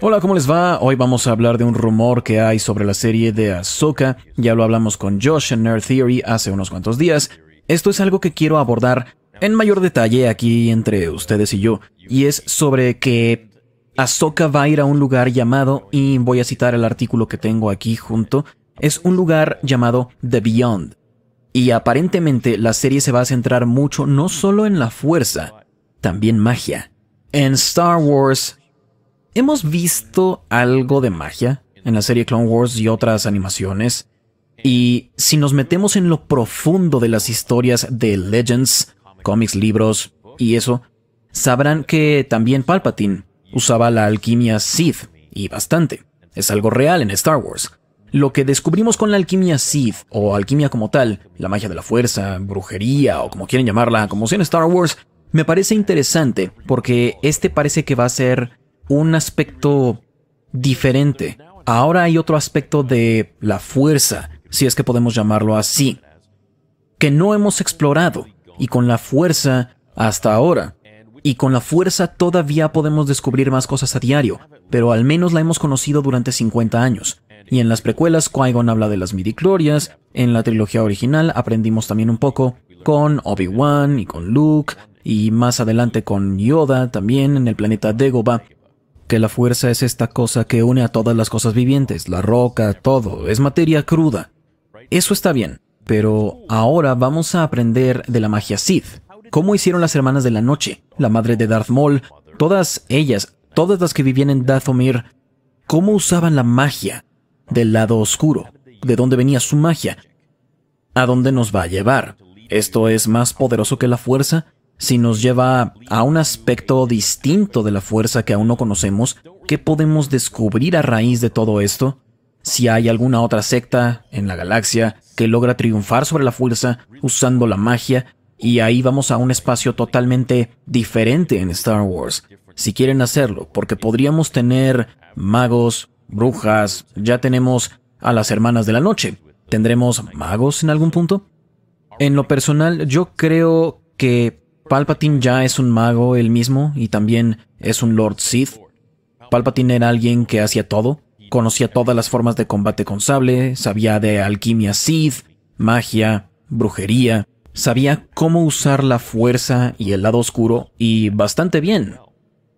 Hola, ¿cómo les va? Hoy vamos a hablar de un rumor que hay sobre la serie de Ahsoka. Ya lo hablamos con Josh en Nerd Theory hace unos cuantos días. Esto es algo que quiero abordar en mayor detalle aquí entre ustedes y yo, y es sobre que Ahsoka va a ir a un lugar llamado, y voy a citar el artículo que tengo aquí junto, es un lugar llamado The Beyond. Y aparentemente la serie se va a centrar mucho no solo en la fuerza, también magia. En Star Wars Hemos visto algo de magia en la serie Clone Wars y otras animaciones, y si nos metemos en lo profundo de las historias de Legends, cómics, libros y eso, sabrán que también Palpatine usaba la alquimia Sith, y bastante. Es algo real en Star Wars. Lo que descubrimos con la alquimia Sith, o alquimia como tal, la magia de la fuerza, brujería, o como quieren llamarla, como si en Star Wars, me parece interesante, porque este parece que va a ser un aspecto diferente. Ahora hay otro aspecto de la fuerza, si es que podemos llamarlo así, que no hemos explorado, y con la fuerza hasta ahora. Y con la fuerza todavía podemos descubrir más cosas a diario, pero al menos la hemos conocido durante 50 años. Y en las precuelas, Qui-Gon habla de las midiclorias. en la trilogía original aprendimos también un poco con Obi-Wan y con Luke, y más adelante con Yoda también en el planeta Dagobah que la fuerza es esta cosa que une a todas las cosas vivientes, la roca, todo, es materia cruda. Eso está bien, pero ahora vamos a aprender de la magia Sith. ¿Cómo hicieron las hermanas de la noche? La madre de Darth Maul, todas ellas, todas las que vivían en Dathomir, ¿cómo usaban la magia del lado oscuro? ¿De dónde venía su magia? ¿A dónde nos va a llevar? ¿Esto es más poderoso que la fuerza? si nos lleva a un aspecto distinto de la fuerza que aún no conocemos, ¿qué podemos descubrir a raíz de todo esto? Si hay alguna otra secta en la galaxia que logra triunfar sobre la fuerza usando la magia, y ahí vamos a un espacio totalmente diferente en Star Wars. Si quieren hacerlo, porque podríamos tener magos, brujas, ya tenemos a las hermanas de la noche. ¿Tendremos magos en algún punto? En lo personal, yo creo que Palpatine ya es un mago él mismo y también es un Lord Sith. Palpatine era alguien que hacía todo, conocía todas las formas de combate con sable, sabía de alquimia Sith, magia, brujería, sabía cómo usar la fuerza y el lado oscuro y bastante bien.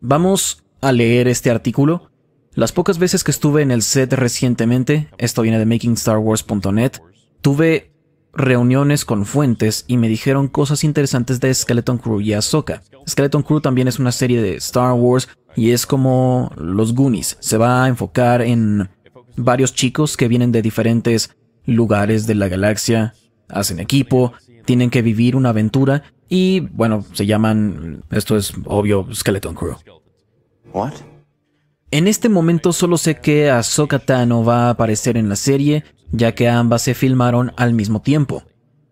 Vamos a leer este artículo. Las pocas veces que estuve en el set recientemente, esto viene de makingstarwars.net, tuve reuniones con fuentes y me dijeron cosas interesantes de Skeleton Crew y Ahsoka. Skeleton Crew también es una serie de Star Wars y es como los Goonies. Se va a enfocar en varios chicos que vienen de diferentes lugares de la galaxia, hacen equipo, tienen que vivir una aventura y bueno, se llaman, esto es obvio, Skeleton Crew. En este momento solo sé que Ahsoka Tano va a aparecer en la serie, ya que ambas se filmaron al mismo tiempo.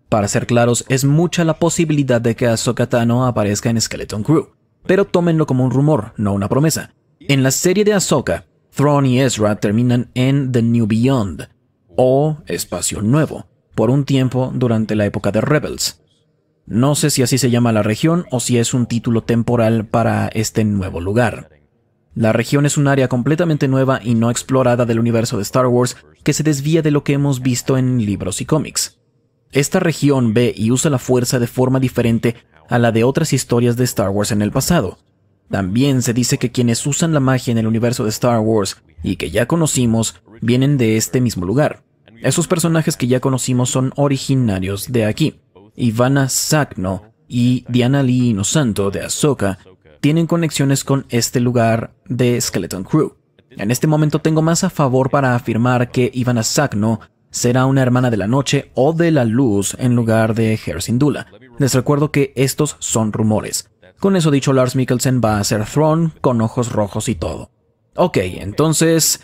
Para ser claros, es mucha la posibilidad de que Ahsoka Tano aparezca en Skeleton Crew, pero tómenlo como un rumor, no una promesa. En la serie de Ahsoka, Throne y Ezra terminan en The New Beyond, o Espacio Nuevo, por un tiempo durante la época de Rebels. No sé si así se llama la región o si es un título temporal para este nuevo lugar. La región es un área completamente nueva y no explorada del universo de Star Wars que se desvía de lo que hemos visto en libros y cómics. Esta región ve y usa la fuerza de forma diferente a la de otras historias de Star Wars en el pasado. También se dice que quienes usan la magia en el universo de Star Wars y que ya conocimos vienen de este mismo lugar. Esos personajes que ya conocimos son originarios de aquí. Ivana sacno y Diana Lee Inosanto de Ahsoka tienen conexiones con este lugar de Skeleton Crew. En este momento tengo más a favor para afirmar que Ivana Sagno será una hermana de la noche o de la luz en lugar de Hersindula. Les recuerdo que estos son rumores. Con eso dicho, Lars Mikkelsen va a ser Throne con ojos rojos y todo. Ok, entonces...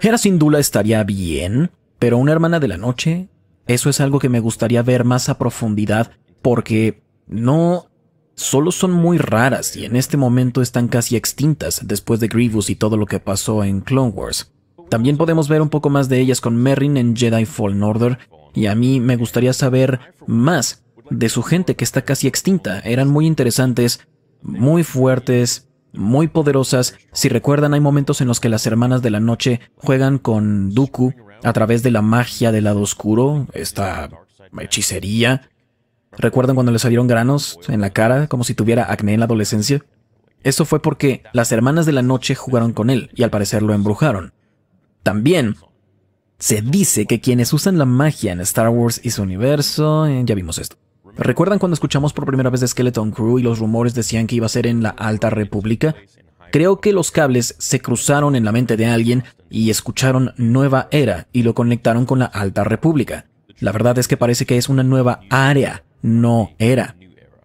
Hersindula estaría bien, pero una hermana de la noche... Eso es algo que me gustaría ver más a profundidad porque no solo son muy raras y en este momento están casi extintas después de Grievous y todo lo que pasó en Clone Wars. También podemos ver un poco más de ellas con Merrin en Jedi Fallen Order y a mí me gustaría saber más de su gente que está casi extinta. Eran muy interesantes, muy fuertes, muy poderosas. Si recuerdan, hay momentos en los que las hermanas de la noche juegan con Dooku a través de la magia del lado oscuro, esta hechicería, ¿Recuerdan cuando le salieron granos en la cara, como si tuviera acné en la adolescencia? Eso fue porque las hermanas de la noche jugaron con él y al parecer lo embrujaron. También se dice que quienes usan la magia en Star Wars y su universo, eh, ya vimos esto. ¿Recuerdan cuando escuchamos por primera vez de Skeleton Crew y los rumores decían que iba a ser en la Alta República? Creo que los cables se cruzaron en la mente de alguien y escucharon Nueva Era y lo conectaron con la Alta República. La verdad es que parece que es una nueva área no era.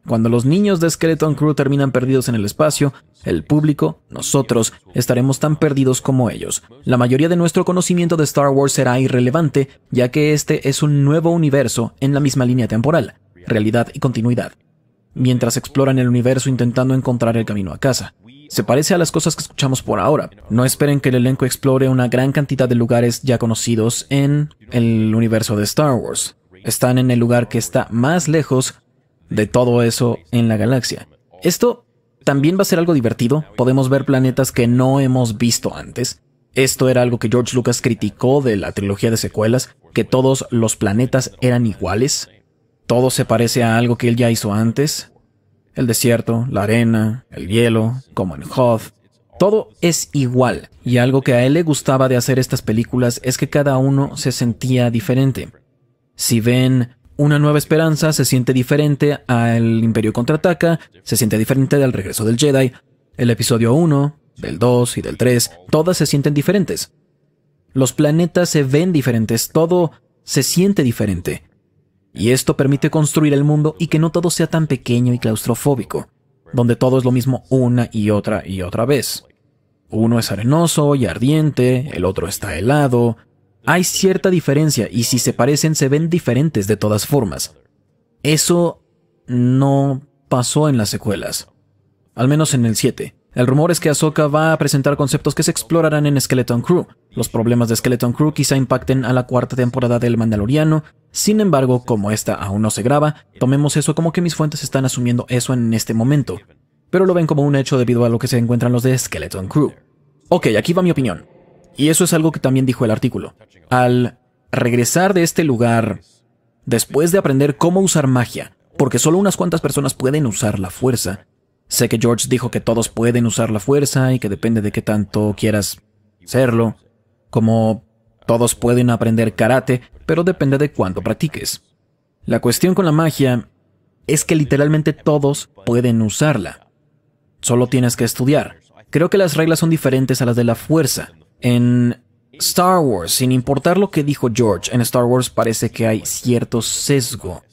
Cuando los niños de Skeleton Crew terminan perdidos en el espacio, el público, nosotros, estaremos tan perdidos como ellos. La mayoría de nuestro conocimiento de Star Wars será irrelevante, ya que este es un nuevo universo en la misma línea temporal, realidad y continuidad. Mientras exploran el universo intentando encontrar el camino a casa. Se parece a las cosas que escuchamos por ahora. No esperen que el elenco explore una gran cantidad de lugares ya conocidos en el universo de Star Wars están en el lugar que está más lejos de todo eso en la galaxia. Esto también va a ser algo divertido, podemos ver planetas que no hemos visto antes. Esto era algo que George Lucas criticó de la trilogía de secuelas, que todos los planetas eran iguales, todo se parece a algo que él ya hizo antes. El desierto, la arena, el hielo, como en Hoth, todo es igual, y algo que a él le gustaba de hacer estas películas es que cada uno se sentía diferente. Si ven una nueva esperanza, se siente diferente al Imperio contraataca, se siente diferente del regreso del Jedi, el episodio 1, del 2 y del 3, todas se sienten diferentes. Los planetas se ven diferentes, todo se siente diferente. Y esto permite construir el mundo y que no todo sea tan pequeño y claustrofóbico, donde todo es lo mismo una y otra y otra vez. Uno es arenoso y ardiente, el otro está helado, hay cierta diferencia y si se parecen se ven diferentes de todas formas. Eso no pasó en las secuelas. Al menos en el 7. El rumor es que Ahsoka va a presentar conceptos que se explorarán en Skeleton Crew. Los problemas de Skeleton Crew quizá impacten a la cuarta temporada del Mandaloriano. Sin embargo, como esta aún no se graba, tomemos eso como que mis fuentes están asumiendo eso en este momento. Pero lo ven como un hecho debido a lo que se encuentran los de Skeleton Crew. Ok, aquí va mi opinión. Y eso es algo que también dijo el artículo. Al regresar de este lugar, después de aprender cómo usar magia, porque solo unas cuantas personas pueden usar la fuerza, sé que George dijo que todos pueden usar la fuerza y que depende de qué tanto quieras serlo, como todos pueden aprender karate, pero depende de cuánto practiques. La cuestión con la magia es que literalmente todos pueden usarla. Solo tienes que estudiar. Creo que las reglas son diferentes a las de la fuerza, en Star Wars, sin importar lo que dijo George, en Star Wars parece que hay cierto sesgo.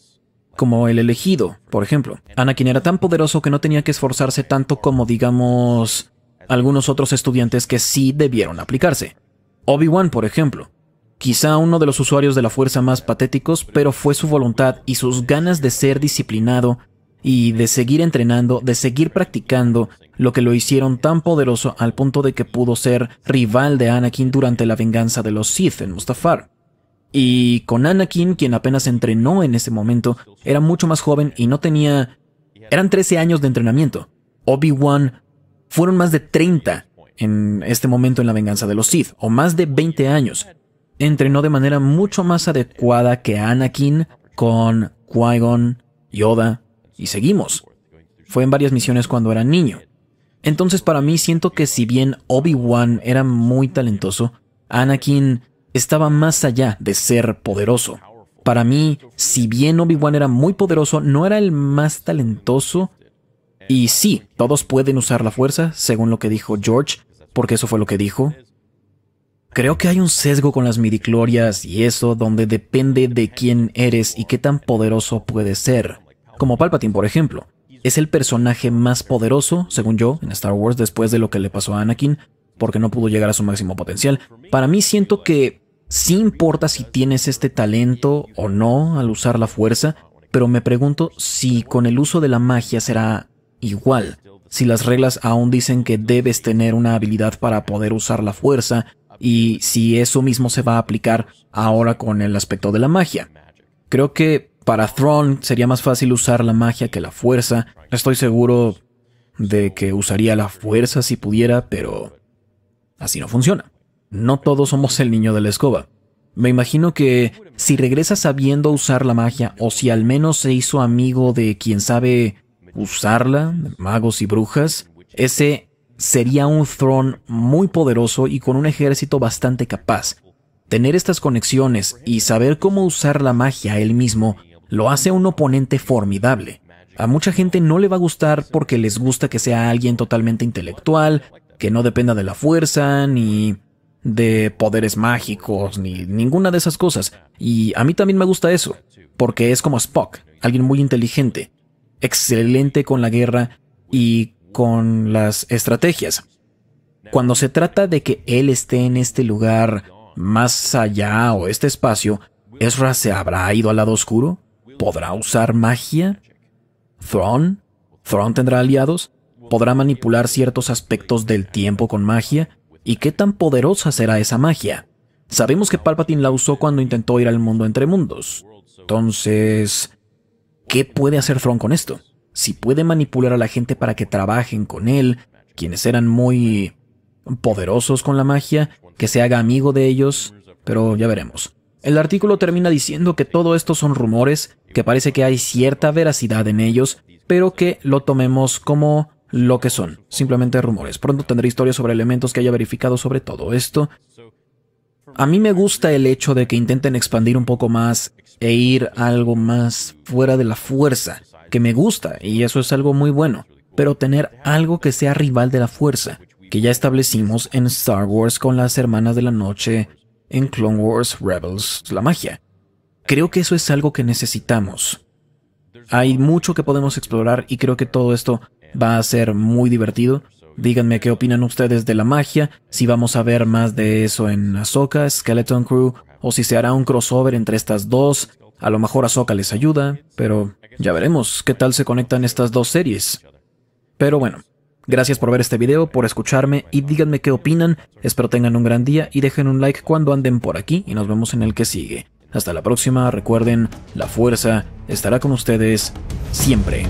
Como el elegido, por ejemplo. Anakin era tan poderoso que no tenía que esforzarse tanto como, digamos, algunos otros estudiantes que sí debieron aplicarse. Obi-Wan, por ejemplo. Quizá uno de los usuarios de la fuerza más patéticos, pero fue su voluntad y sus ganas de ser disciplinado y de seguir entrenando, de seguir practicando, lo que lo hicieron tan poderoso al punto de que pudo ser rival de Anakin durante la venganza de los Sith en Mustafar. Y con Anakin, quien apenas entrenó en ese momento, era mucho más joven y no tenía... Eran 13 años de entrenamiento. Obi-Wan fueron más de 30 en este momento en la venganza de los Sith, o más de 20 años. Entrenó de manera mucho más adecuada que Anakin con Qui-Gon, Yoda, y seguimos. Fue en varias misiones cuando era niño. Entonces para mí siento que si bien Obi-Wan era muy talentoso, Anakin estaba más allá de ser poderoso. Para mí, si bien Obi-Wan era muy poderoso, no era el más talentoso. Y sí, todos pueden usar la fuerza, según lo que dijo George, porque eso fue lo que dijo. Creo que hay un sesgo con las midiclorias y eso donde depende de quién eres y qué tan poderoso puedes ser. Como Palpatine, por ejemplo. Es el personaje más poderoso, según yo, en Star Wars después de lo que le pasó a Anakin, porque no pudo llegar a su máximo potencial. Para mí siento que sí importa si tienes este talento o no al usar la fuerza, pero me pregunto si con el uso de la magia será igual. Si las reglas aún dicen que debes tener una habilidad para poder usar la fuerza, y si eso mismo se va a aplicar ahora con el aspecto de la magia. Creo que para Thrawn sería más fácil usar la magia que la fuerza. Estoy seguro de que usaría la fuerza si pudiera, pero así no funciona. No todos somos el niño de la escoba. Me imagino que si regresa sabiendo usar la magia, o si al menos se hizo amigo de quien sabe usarla, magos y brujas, ese sería un throne muy poderoso y con un ejército bastante capaz. Tener estas conexiones y saber cómo usar la magia él mismo lo hace un oponente formidable. A mucha gente no le va a gustar porque les gusta que sea alguien totalmente intelectual, que no dependa de la fuerza, ni de poderes mágicos, ni ninguna de esas cosas. Y a mí también me gusta eso, porque es como Spock, alguien muy inteligente, excelente con la guerra y con las estrategias. Cuando se trata de que él esté en este lugar más allá o este espacio, ¿Ezra se habrá ido al lado oscuro? ¿Podrá usar magia? ¿Thron? ¿Thrawn tendrá aliados? ¿Podrá manipular ciertos aspectos del tiempo con magia? ¿Y qué tan poderosa será esa magia? Sabemos que Palpatine la usó cuando intentó ir al mundo entre mundos. Entonces, ¿qué puede hacer Thrawn con esto? Si puede manipular a la gente para que trabajen con él, quienes eran muy poderosos con la magia, que se haga amigo de ellos, pero ya veremos. El artículo termina diciendo que todo esto son rumores, que parece que hay cierta veracidad en ellos, pero que lo tomemos como lo que son, simplemente rumores. Pronto tendré historias sobre elementos que haya verificado sobre todo esto. A mí me gusta el hecho de que intenten expandir un poco más e ir algo más fuera de la fuerza, que me gusta y eso es algo muy bueno, pero tener algo que sea rival de la fuerza, que ya establecimos en Star Wars con las Hermanas de la Noche en Clone Wars Rebels la magia. Creo que eso es algo que necesitamos. Hay mucho que podemos explorar y creo que todo esto va a ser muy divertido. Díganme qué opinan ustedes de la magia, si vamos a ver más de eso en Ahsoka, Skeleton Crew, o si se hará un crossover entre estas dos. A lo mejor Ahsoka les ayuda, pero ya veremos qué tal se conectan estas dos series. Pero bueno, Gracias por ver este video, por escucharme y díganme qué opinan. Espero tengan un gran día y dejen un like cuando anden por aquí y nos vemos en el que sigue. Hasta la próxima, recuerden, la fuerza estará con ustedes siempre.